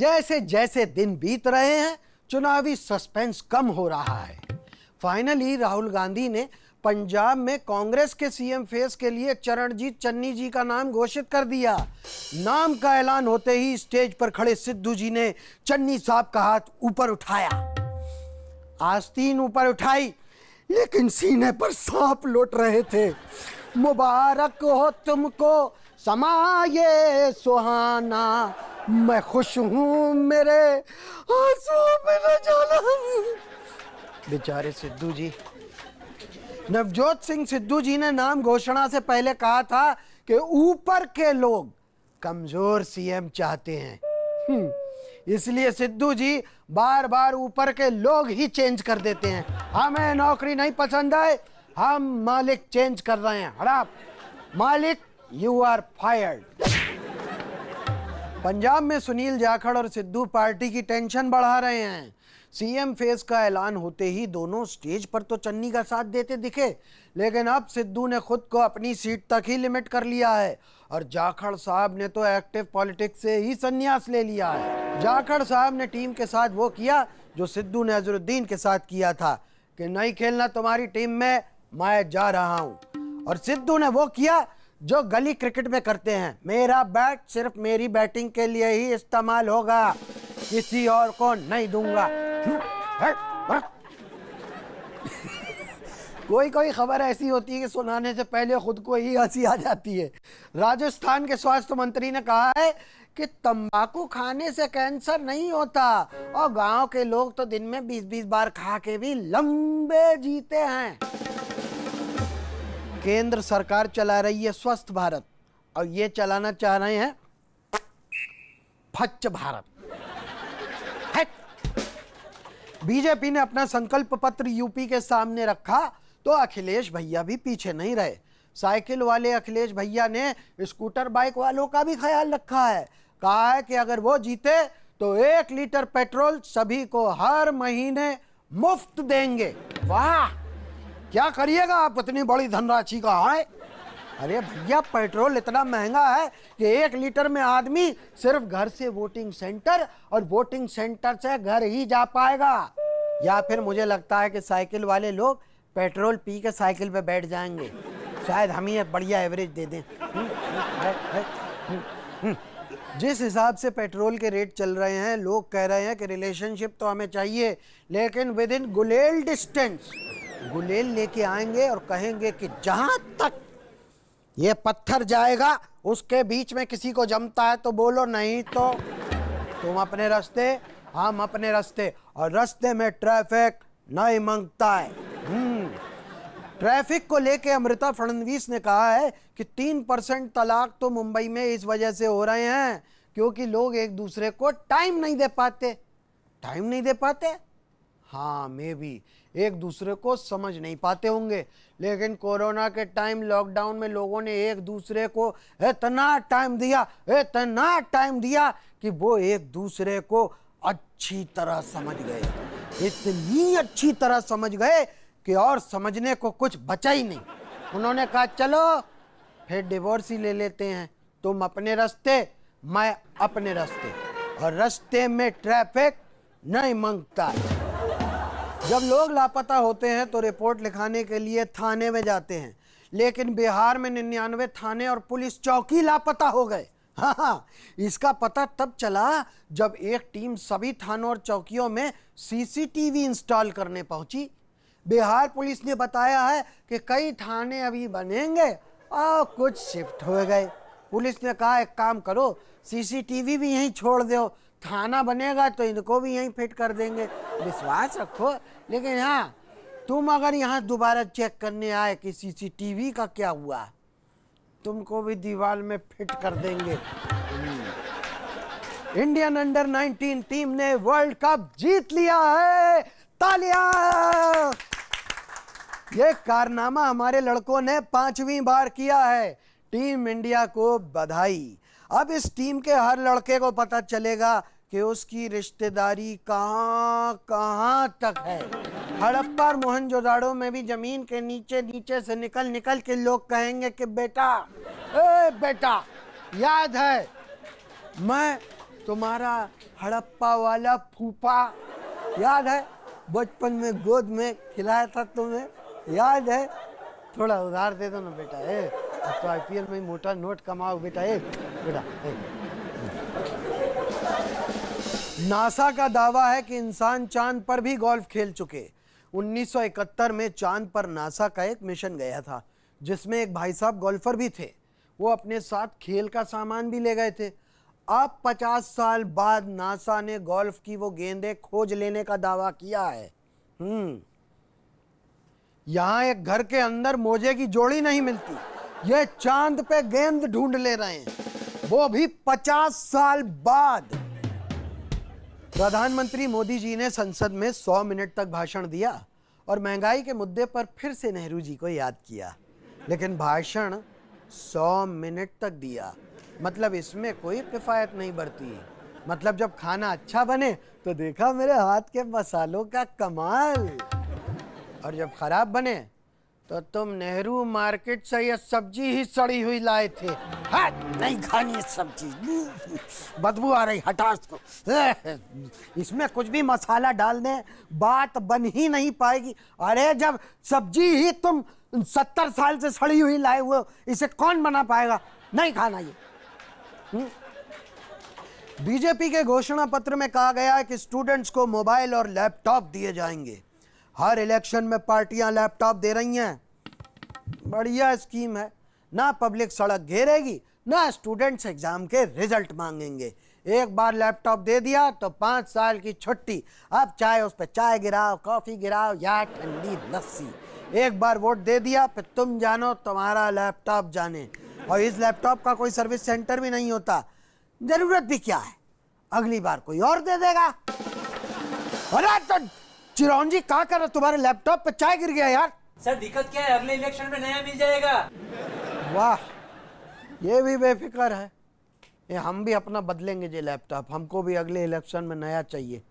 जैसे जैसे दिन बीत रहे हैं चुनावी सस्पेंस कम हो रहा है फाइनली राहुल गांधी ने पंजाब में कांग्रेस के सीएम फेस के लिए चरणजीत चन्नी जी का नाम घोषित कर दिया नाम का ऐलान होते ही स्टेज पर खड़े सिद्धू जी ने चन्नी साहब का हाथ ऊपर उठाया आस्तीन ऊपर उठाई लेकिन सीने पर सांप लौट रहे थे मुबारक हो तुमको समाये सुहाना मैं खुश हूँ मेरे आंसू जाना बेचारे सिद्धू जी नवजोत सिंह सिद्धू जी ने नाम घोषणा से पहले कहा था कि ऊपर के लोग कमजोर सीएम चाहते हैं हम्म, इसलिए सिद्धू जी बार बार ऊपर के लोग ही चेंज कर देते हैं हमें नौकरी नहीं पसंद आए हम मालिक चेंज कर रहे हैं हड़ाप मालिक यू आर फायर्ड पंजाब में सुनील जाखड़ और सिद्धू पार्टी की टेंशन बढ़ा रहे हैं सीएम फेस का ऐलान होते ही दोनों स्टेज पर तो चन्नी का साथ देते दिखे लेकिन अब सिद्धू ने खुद को अपनी सीट तक ही लिमिट कर लिया है और जाखड़ साहब ने तो एक्टिव पॉलिटिक्स से ही संन्यास ले लिया है जाखड़ साहब ने टीम के साथ वो किया जो सिद्धू ने अजरुद्दीन के साथ किया था कि नहीं खेलना तुम्हारी टीम में मैं जा रहा हूँ और सिद्धू ने वो किया जो गली क्रिकेट में करते हैं मेरा बैट सिर्फ मेरी बैटिंग के लिए ही इस्तेमाल होगा किसी और को नहीं दूंगा कोई कोई खबर ऐसी होती है कि सुनाने से पहले खुद को ही हंसी आ जाती है राजस्थान के स्वास्थ्य मंत्री ने कहा है कि तंबाकू खाने से कैंसर नहीं होता और गांव के लोग तो दिन में 20-20 बार खा के भी लंबे जीते हैं केंद्र सरकार चला रही है स्वस्थ भारत और ये चलाना चाह रहे हैं फच्च भारत बीजेपी ने अपना संकल्प पत्र यूपी के सामने रखा तो अखिलेश भैया भी पीछे नहीं रहे साइकिल वाले अखिलेश भैया ने स्कूटर बाइक वालों का भी ख्याल रखा है कहा है कि अगर वो जीते तो एक लीटर पेट्रोल सभी को हर महीने मुफ्त देंगे वाह क्या करिएगा आप इतनी बड़ी धनराशि का है अरे भैया पेट्रोल इतना महंगा है कि एक लीटर में आदमी सिर्फ घर से वोटिंग सेंटर और वोटिंग सेंटर से घर ही जा पाएगा या फिर मुझे लगता है कि साइकिल वाले लोग पेट्रोल पी के साइकिल पे बैठ जाएंगे शायद हम ही बढ़िया एवरेज दे दें हम्म, हम्म, हम्म, जिस हिसाब से पेट्रोल के रेट चल रहे हैं लोग कह रहे हैं कि रिलेशनशिप तो हमें चाहिए लेकिन विद इन गुलेल डिस्टेंस गुलेल लेके आएंगे और कहेंगे कि जहां तक ये पत्थर जाएगा उसके बीच में किसी को जमता है तो बोलो नहीं तो तुम अपने रास्ते हम अपने रास्ते और रास्ते में ट्रैफिक नहीं मांगता है हम्म। ट्रैफिक को लेके अमृता फडणवीस ने कहा है कि तीन परसेंट तलाक तो मुंबई में इस वजह से हो रहे हैं क्योंकि लोग एक दूसरे को टाइम नहीं दे पाते टाइम नहीं दे पाते हाँ मे बी एक दूसरे को समझ नहीं पाते होंगे लेकिन कोरोना के टाइम लॉकडाउन में लोगों ने एक दूसरे को इतना टाइम दिया इतना टाइम दिया कि वो एक दूसरे को अच्छी तरह समझ गए इतनी अच्छी तरह समझ गए कि और समझने को कुछ बचा ही नहीं उन्होंने कहा चलो फिर डिवोर्स ही ले लेते हैं तुम अपने रास्ते मैं अपने रास्ते और रास्ते में ट्रैफिक नहीं मांगता जब लोग लापता होते हैं तो रिपोर्ट लिखाने के लिए थाने में जाते हैं लेकिन बिहार में निन्यानवे थाने और पुलिस चौकी लापता हो गए हाँ हाँ इसका पता तब चला जब एक टीम सभी थानों और चौकियों में सीसीटीवी इंस्टॉल करने पहुंची बिहार पुलिस ने बताया है कि कई थाने अभी बनेंगे और कुछ शिफ्ट हो गए पुलिस ने कहा एक काम करो सीसीटीवी भी यहीं छोड़ दो थाना बनेगा तो इनको भी यहीं फिट कर देंगे विश्वास रखो लेकिन हाँ तुम अगर यहाँ दोबारा चेक करने आए कि सीसीटीवी का क्या हुआ तुमको भी दीवार में फिट कर देंगे इंडियन अंडर 19 टीम ने वर्ल्ड कप जीत लिया है तालिया ये कारनामा हमारे लड़कों ने पांचवी बार किया है टीम इंडिया को बधाई अब इस टीम के हर लड़के को पता चलेगा कि उसकी रिश्तेदारी कहाँ कहाँ तक है हड़प्पा और मोहनजोदाड़ो में भी जमीन के नीचे नीचे से निकल निकल के लोग कहेंगे कि बेटा ए बेटा याद है मैं तुम्हारा हड़प्पा वाला फूफा याद है बचपन में गोद में खिलाया था तुम्हें याद है थोड़ा उधार दे दो ना बेटा ए अब तो आई में मोटा नोट कमाओ बेटा ए बेटा नासा का दावा है कि इंसान चांद पर भी गोल्फ खेल चुके 1971 में चांद पर नासा का एक मिशन गया था जिसमें एक भाई साहब गोल्फर भी थे वो अपने साथ खेल का सामान भी ले गए थे अब 50 साल बाद नासा ने गोल्फ की वो गेंदें खोज लेने का दावा किया है हम्म यहां एक घर के अंदर मोजे की जोड़ी नहीं मिलती ये चांद पे गेंद ढूंढ ले रहे हैं वो भी पचास साल बाद प्रधानमंत्री मोदी जी ने संसद में सौ मिनट तक भाषण दिया और महंगाई के मुद्दे पर फिर से नेहरू जी को याद किया लेकिन भाषण सौ मिनट तक दिया मतलब इसमें कोई किफ़ायत नहीं बरती मतलब जब खाना अच्छा बने तो देखा मेरे हाथ के मसालों का कमाल और जब खराब बने तो तुम नेहरू मार्केट से यह सब्जी ही सड़ी हुई लाए थे हाँ, नहीं खानी सब्जी बदबू आ रही हटा इसको इसमें कुछ भी मसाला डाल दे बात बन ही नहीं पाएगी अरे जब सब्जी ही तुम सत्तर साल से सड़ी हुई लाए हुए इसे कौन बना पाएगा नहीं खाना ये हम्म? बीजेपी के घोषणा पत्र में कहा गया है कि स्टूडेंट्स को मोबाइल और लैपटॉप दिए जाएंगे हर इलेक्शन में पार्टियां लैपटॉप दे रही हैं बढ़िया स्कीम है ना पब्लिक सड़क घेरेगी ना स्टूडेंट्स एग्ज़ाम के रिजल्ट मांगेंगे एक बार लैपटॉप दे दिया तो पाँच साल की छुट्टी अब चाहे उस पर चाय गिराओ कॉफ़ी गिराओ या ठंडी लस्सी एक बार वोट दे दिया फिर तुम जानो तुम्हारा लैपटॉप जाने और इस लैपटॉप का कोई सर्विस सेंटर भी नहीं होता ज़रूरत भी क्या है अगली बार कोई और दे देगा अरे तो चिरौन जी कहा कर रहे तुम्हारे लैपटॉप पे चाय गिर गया यार सर दिक्कत क्या है अगले इलेक्शन में नया मिल जाएगा वाह ये भी बेफिक्र है ये हम भी अपना बदलेंगे जी लैपटॉप हमको भी अगले इलेक्शन में नया चाहिए